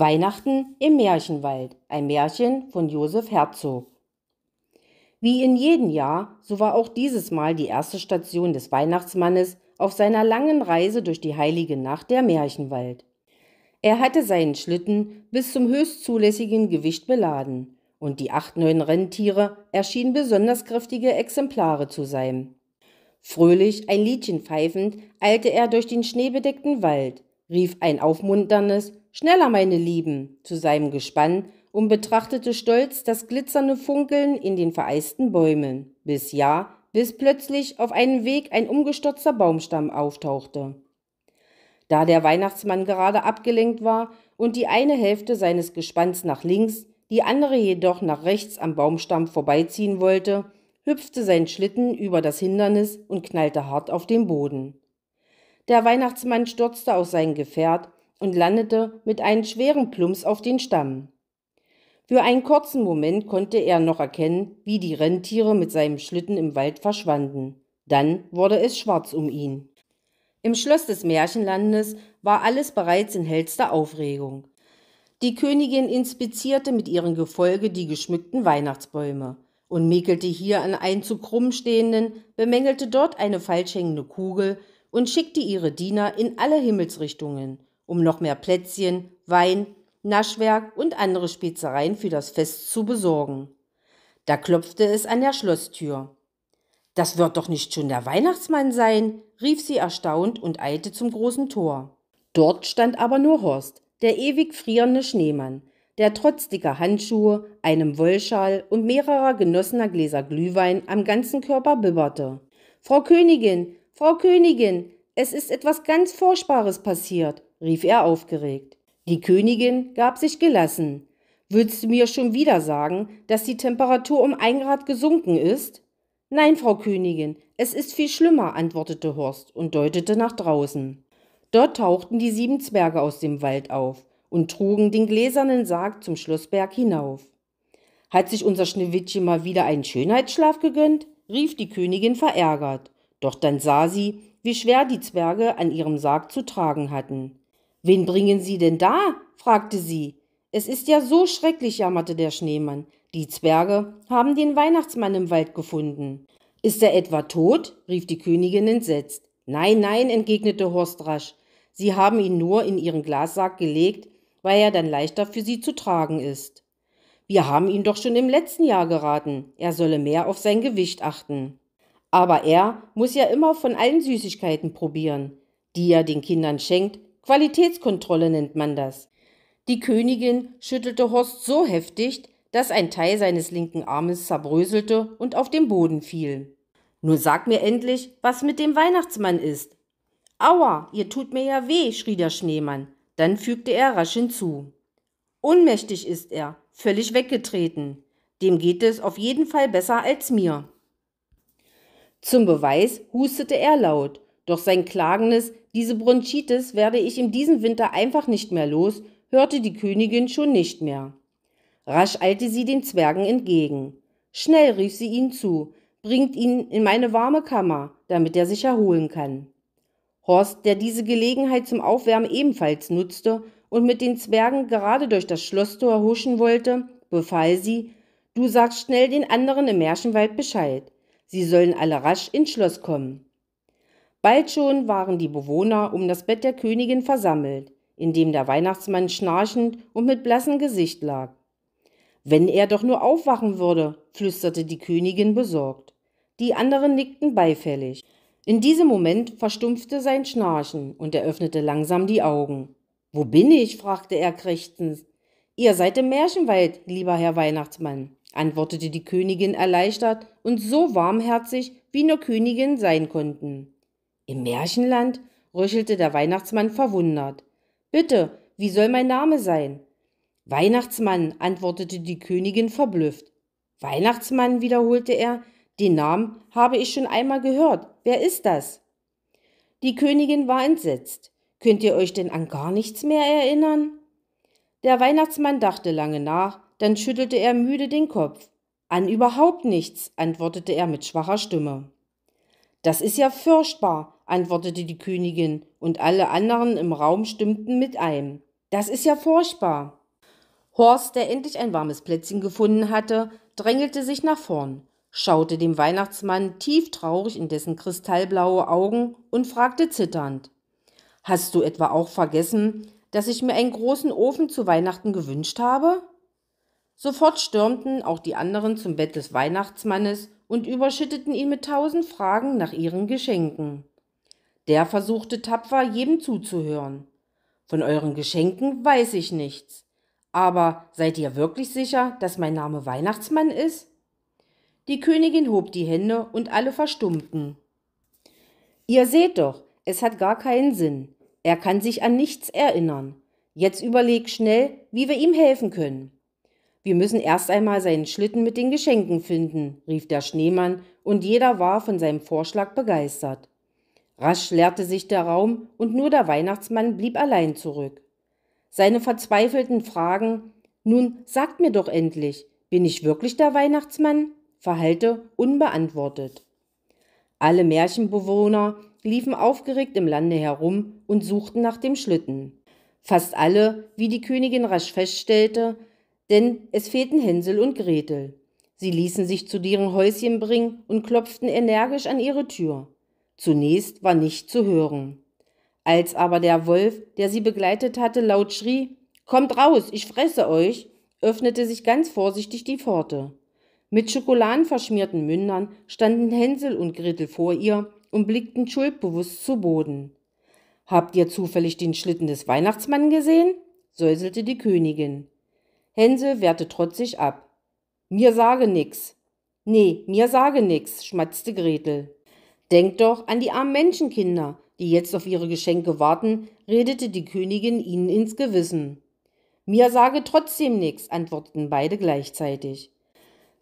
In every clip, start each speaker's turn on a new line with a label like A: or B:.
A: Weihnachten im Märchenwald, ein Märchen von Josef Herzog. Wie in jedem Jahr, so war auch dieses Mal die erste Station des Weihnachtsmannes auf seiner langen Reise durch die heilige Nacht der Märchenwald. Er hatte seinen Schlitten bis zum höchst zulässigen Gewicht beladen, und die acht neuen Renntiere erschienen besonders kräftige Exemplare zu sein. Fröhlich ein Liedchen pfeifend eilte er durch den schneebedeckten Wald, rief ein aufmunterndes Schneller, meine Lieben, zu seinem Gespann und betrachtete stolz das glitzernde Funkeln in den vereisten Bäumen, bis ja, bis plötzlich auf einem Weg ein umgestürzter Baumstamm auftauchte. Da der Weihnachtsmann gerade abgelenkt war und die eine Hälfte seines Gespanns nach links, die andere jedoch nach rechts am Baumstamm vorbeiziehen wollte, hüpfte sein Schlitten über das Hindernis und knallte hart auf den Boden. Der Weihnachtsmann stürzte aus seinem Gefährt und landete mit einem schweren Plumps auf den Stamm. Für einen kurzen Moment konnte er noch erkennen, wie die Rentiere mit seinem Schlitten im Wald verschwanden. Dann wurde es schwarz um ihn. Im Schloss des Märchenlandes war alles bereits in hellster Aufregung. Die Königin inspizierte mit ihrem Gefolge die geschmückten Weihnachtsbäume und mäkelte hier an einen zu krumm stehenden, bemängelte dort eine falsch hängende Kugel und schickte ihre Diener in alle Himmelsrichtungen, um noch mehr Plätzchen, Wein, Naschwerk und andere Spezereien für das Fest zu besorgen. Da klopfte es an der Schlosstür. Das wird doch nicht schon der Weihnachtsmann sein, rief sie erstaunt und eilte zum großen Tor. Dort stand aber nur Horst, der ewig frierende Schneemann, der trotz dicker Handschuhe, einem Wollschal und mehrerer genossener Gläser Glühwein am ganzen Körper bibberte. Frau Königin, Frau Königin, es ist etwas ganz Furchtbares passiert, rief er aufgeregt. Die Königin gab sich gelassen. Willst du mir schon wieder sagen, dass die Temperatur um ein Grad gesunken ist? Nein, Frau Königin, es ist viel schlimmer, antwortete Horst und deutete nach draußen. Dort tauchten die sieben Zwerge aus dem Wald auf und trugen den gläsernen Sarg zum Schlossberg hinauf. Hat sich unser Schneewittchen mal wieder einen Schönheitsschlaf gegönnt? rief die Königin verärgert. Doch dann sah sie, wie schwer die Zwerge an ihrem Sarg zu tragen hatten. Wen bringen Sie denn da? fragte sie. Es ist ja so schrecklich, jammerte der Schneemann. Die Zwerge haben den Weihnachtsmann im Wald gefunden. Ist er etwa tot? rief die Königin entsetzt. Nein, nein, entgegnete Horst rasch. Sie haben ihn nur in ihren Glassarg gelegt, weil er dann leichter für sie zu tragen ist. Wir haben ihn doch schon im letzten Jahr geraten, er solle mehr auf sein Gewicht achten. Aber er muss ja immer von allen Süßigkeiten probieren, die er den Kindern schenkt. Qualitätskontrolle nennt man das. Die Königin schüttelte Horst so heftig, dass ein Teil seines linken Armes zerbröselte und auf den Boden fiel. Nur sag mir endlich, was mit dem Weihnachtsmann ist. Aua, ihr tut mir ja weh, schrie der Schneemann. Dann fügte er rasch hinzu. Ohnmächtig ist er, völlig weggetreten. Dem geht es auf jeden Fall besser als mir. Zum Beweis hustete er laut, doch sein klagendes Diese Bronchitis werde ich in diesem Winter einfach nicht mehr los, hörte die Königin schon nicht mehr. Rasch eilte sie den Zwergen entgegen. Schnell rief sie ihn zu, bringt ihn in meine warme Kammer, damit er sich erholen kann. Horst, der diese Gelegenheit zum Aufwärmen ebenfalls nutzte und mit den Zwergen gerade durch das Schlosstor huschen wollte, befahl sie, du sagst schnell den anderen im Märchenwald Bescheid. Sie sollen alle rasch ins Schloss kommen. Bald schon waren die Bewohner um das Bett der Königin versammelt, in dem der Weihnachtsmann schnarchend und mit blassem Gesicht lag. Wenn er doch nur aufwachen würde, flüsterte die Königin besorgt. Die anderen nickten beifällig. In diesem Moment verstumpfte sein Schnarchen und er öffnete langsam die Augen. Wo bin ich? fragte er krächzend. Ihr seid im Märchenwald, lieber Herr Weihnachtsmann antwortete die Königin erleichtert und so warmherzig, wie nur Königin sein konnten. Im Märchenland? röchelte der Weihnachtsmann verwundert. Bitte, wie soll mein Name sein? Weihnachtsmann, antwortete die Königin verblüfft. Weihnachtsmann, wiederholte er, den Namen habe ich schon einmal gehört. Wer ist das? Die Königin war entsetzt. Könnt ihr euch denn an gar nichts mehr erinnern? Der Weihnachtsmann dachte lange nach, dann schüttelte er müde den Kopf. An überhaupt nichts, antwortete er mit schwacher Stimme. Das ist ja fürchtbar, antwortete die Königin, und alle anderen im Raum stimmten mit ein. Das ist ja furchtbar. Horst, der endlich ein warmes Plätzchen gefunden hatte, drängelte sich nach vorn, schaute dem Weihnachtsmann tief traurig in dessen kristallblaue Augen und fragte zitternd Hast du etwa auch vergessen, dass ich mir einen großen Ofen zu Weihnachten gewünscht habe? Sofort stürmten auch die anderen zum Bett des Weihnachtsmannes und überschütteten ihn mit tausend Fragen nach ihren Geschenken. Der versuchte tapfer, jedem zuzuhören. Von euren Geschenken weiß ich nichts. Aber seid ihr wirklich sicher, dass mein Name Weihnachtsmann ist? Die Königin hob die Hände und alle verstummten. Ihr seht doch, es hat gar keinen Sinn. Er kann sich an nichts erinnern. Jetzt überleg schnell, wie wir ihm helfen können. Wir müssen erst einmal seinen Schlitten mit den Geschenken finden, rief der Schneemann, und jeder war von seinem Vorschlag begeistert. Rasch leerte sich der Raum, und nur der Weihnachtsmann blieb allein zurück. Seine verzweifelten Fragen Nun sagt mir doch endlich, bin ich wirklich der Weihnachtsmann? verhallte unbeantwortet. Alle Märchenbewohner liefen aufgeregt im Lande herum und suchten nach dem Schlitten. Fast alle, wie die Königin rasch feststellte, denn es fehlten Hänsel und Gretel. Sie ließen sich zu deren Häuschen bringen und klopften energisch an ihre Tür. Zunächst war nicht zu hören. Als aber der Wolf, der sie begleitet hatte, laut schrie Kommt raus, ich fresse euch, öffnete sich ganz vorsichtig die Pforte. Mit schokoladenverschmierten Mündern standen Hänsel und Gretel vor ihr und blickten schuldbewusst zu Boden. Habt ihr zufällig den Schlitten des Weihnachtsmann gesehen? säuselte die Königin. Hänsel wehrte trotzig ab. Mir sage nix. Nee, mir sage nix, schmatzte Gretel. Denk doch an die armen Menschenkinder, die jetzt auf ihre Geschenke warten, redete die Königin ihnen ins Gewissen. Mir sage trotzdem nix, antworteten beide gleichzeitig.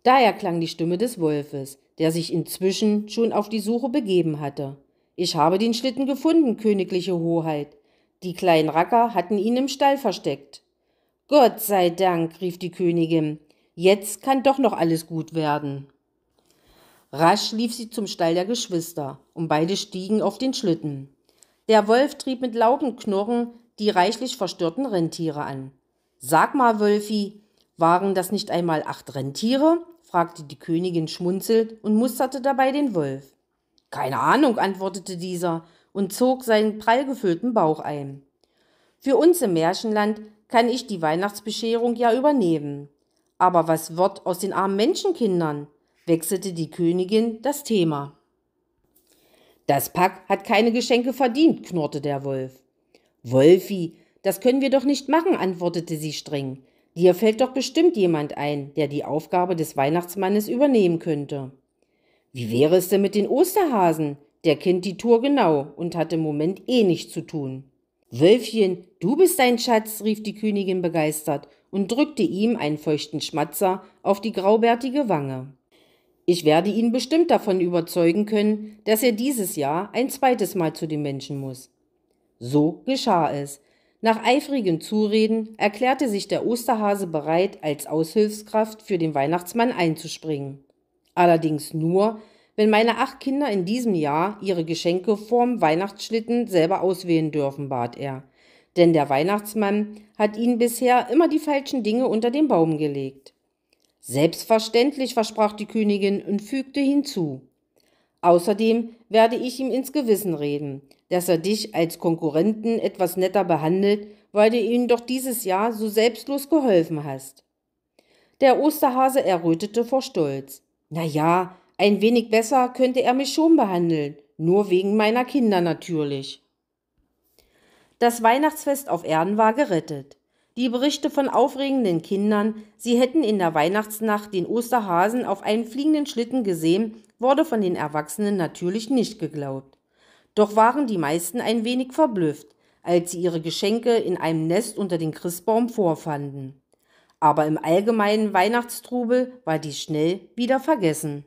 A: Daher klang die Stimme des Wolfes, der sich inzwischen schon auf die Suche begeben hatte. Ich habe den Schlitten gefunden, königliche Hoheit. Die kleinen Racker hatten ihn im Stall versteckt. Gott sei Dank, rief die Königin, jetzt kann doch noch alles gut werden. Rasch lief sie zum Stall der Geschwister, und beide stiegen auf den Schlitten. Der Wolf trieb mit lauten Knurren die reichlich verstörten Rentiere an. Sag mal, Wölfi, waren das nicht einmal acht Rentiere? fragte die Königin schmunzelnd und musterte dabei den Wolf. Keine Ahnung, antwortete dieser und zog seinen prall gefüllten Bauch ein. Für uns im Märchenland kann ich die Weihnachtsbescherung ja übernehmen. Aber was wird aus den armen Menschenkindern? wechselte die Königin das Thema. Das Pack hat keine Geschenke verdient, knurrte der Wolf. Wolfi, das können wir doch nicht machen, antwortete sie streng. Dir fällt doch bestimmt jemand ein, der die Aufgabe des Weihnachtsmannes übernehmen könnte. Wie wäre es denn mit den Osterhasen? Der kennt die Tour genau und hat im Moment eh nichts zu tun. Wölfchen, du bist ein Schatz, rief die Königin begeistert und drückte ihm einen feuchten Schmatzer auf die graubärtige Wange. Ich werde ihn bestimmt davon überzeugen können, dass er dieses Jahr ein zweites Mal zu den Menschen muss. So geschah es. Nach eifrigen Zureden erklärte sich der Osterhase bereit, als Aushilfskraft für den Weihnachtsmann einzuspringen. Allerdings nur, wenn meine acht Kinder in diesem Jahr ihre Geschenke vorm Weihnachtsschlitten selber auswählen dürfen, bat er. Denn der Weihnachtsmann hat ihnen bisher immer die falschen Dinge unter den Baum gelegt. Selbstverständlich, versprach die Königin und fügte hinzu. Außerdem werde ich ihm ins Gewissen reden, dass er dich als Konkurrenten etwas netter behandelt, weil du ihm doch dieses Jahr so selbstlos geholfen hast. Der Osterhase errötete vor Stolz. Na ja, ein wenig besser könnte er mich schon behandeln, nur wegen meiner Kinder natürlich. Das Weihnachtsfest auf Erden war gerettet. Die Berichte von aufregenden Kindern, sie hätten in der Weihnachtsnacht den Osterhasen auf einem fliegenden Schlitten gesehen, wurde von den Erwachsenen natürlich nicht geglaubt. Doch waren die meisten ein wenig verblüfft, als sie ihre Geschenke in einem Nest unter dem Christbaum vorfanden. Aber im allgemeinen Weihnachtstrubel war dies schnell wieder vergessen.